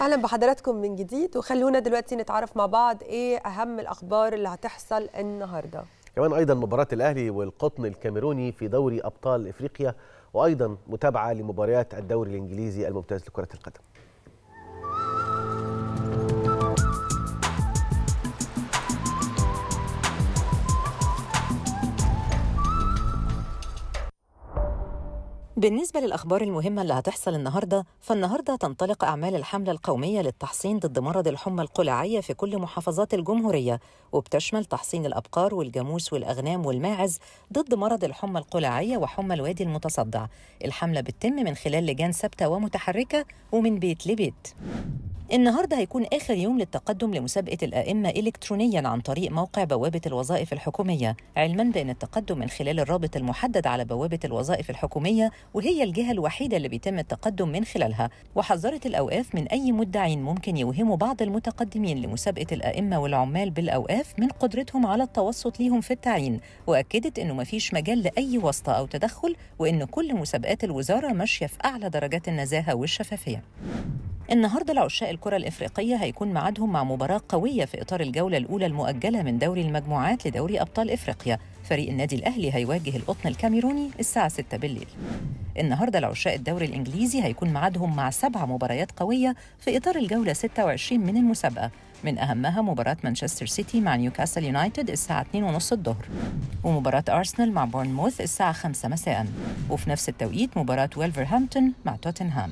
اهلا بحضراتكم من جديد وخلونا دلوقتي نتعرف مع بعض ايه اهم الاخبار اللي هتحصل النهارده كمان ايضا مباراه الاهلي والقطن الكاميروني في دوري ابطال افريقيا وايضا متابعه لمباريات الدوري الانجليزي الممتاز لكره القدم بالنسبة للأخبار المهمة اللي هتحصل النهاردة فالنهاردة تنطلق أعمال الحملة القومية للتحصين ضد مرض الحمى القلعية في كل محافظات الجمهورية وبتشمل تحصين الأبقار والجاموس والأغنام والماعز ضد مرض الحمى القلعية وحمى الوادي المتصدع الحملة بتتم من خلال لجان ثابتة ومتحركة ومن بيت لبيت النهارده هيكون آخر يوم للتقدم لمسابقة الأئمة إلكترونيا عن طريق موقع بوابة الوظائف الحكومية علما بأن التقدم من خلال الرابط المحدد على بوابة الوظائف الحكومية وهي الجهة الوحيدة اللي بيتم التقدم من خلالها وحذرت الأوقاف من أي مدعين ممكن يوهموا بعض المتقدمين لمسابقة الأئمة والعمال بالأوقاف من قدرتهم على التوسط ليهم في التعيين وأكدت أنه مفيش مجال لأي واسطة أو تدخل وأن كل مسابقات الوزارة ماشية في أعلى درجات النزاهة والشفافية النهارده لعشاء الكرة الإفريقية هيكون معادهم مع مباراة قوية في إطار الجولة الأولى المؤجلة من دوري المجموعات لدوري أبطال إفريقيا فريق النادي الأهلي هيواجه القطن الكاميروني الساعة 6 بالليل النهارده لعشاء الدوري الإنجليزي هيكون معادهم مع سبع مباريات قوية في إطار الجولة 26 من المسابقة من أهمها مباراة مانشستر سيتي مع نيوكاسل يونايتد الساعة 2:30 الظهر ومباراة أرسنال مع بورنموث الساعة 5 مساء وفي نفس التوقيت مباراة ويلفرهامبتون مع توتنهام